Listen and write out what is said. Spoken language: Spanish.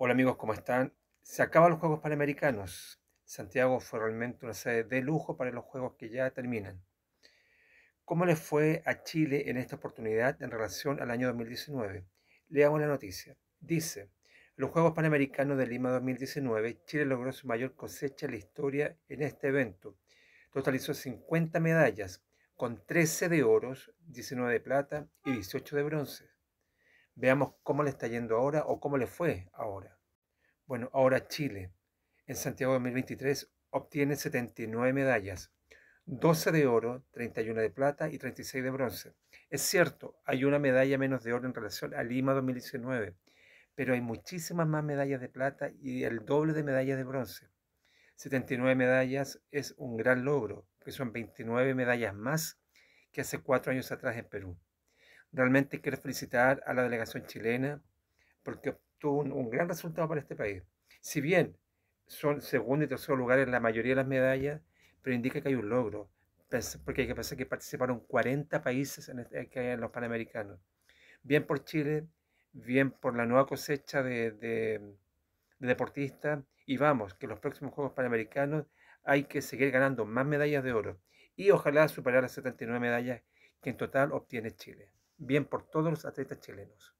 Hola amigos, ¿cómo están? Se acaban los Juegos Panamericanos. Santiago fue realmente una sede de lujo para los Juegos que ya terminan. ¿Cómo les fue a Chile en esta oportunidad en relación al año 2019? Leamos la noticia. Dice, los Juegos Panamericanos de Lima 2019, Chile logró su mayor cosecha en la historia en este evento. Totalizó 50 medallas, con 13 de oros, 19 de plata y 18 de bronce. Veamos cómo le está yendo ahora o cómo le fue ahora. Bueno, ahora Chile, en Santiago 2023, obtiene 79 medallas, 12 de oro, 31 de plata y 36 de bronce. Es cierto, hay una medalla menos de oro en relación a Lima 2019, pero hay muchísimas más medallas de plata y el doble de medallas de bronce. 79 medallas es un gran logro, que son 29 medallas más que hace cuatro años atrás en Perú. Realmente quiero felicitar a la delegación chilena porque obtuvo un, gran resultado para este país. Si bien son segundo y tercer lugar en la mayoría de las medallas, pero indica que hay un logro, porque hay que pensar que participaron 40 países este, en, los Panamericanos. Bien por Chile, bien por la nueva cosecha de, deportistas, y vamos, que en los próximos Juegos Panamericanos hay que seguir ganando más medallas de oro y ojalá superar las 79 medallas que en total obtiene Chile bien por todos los atletas chilenos.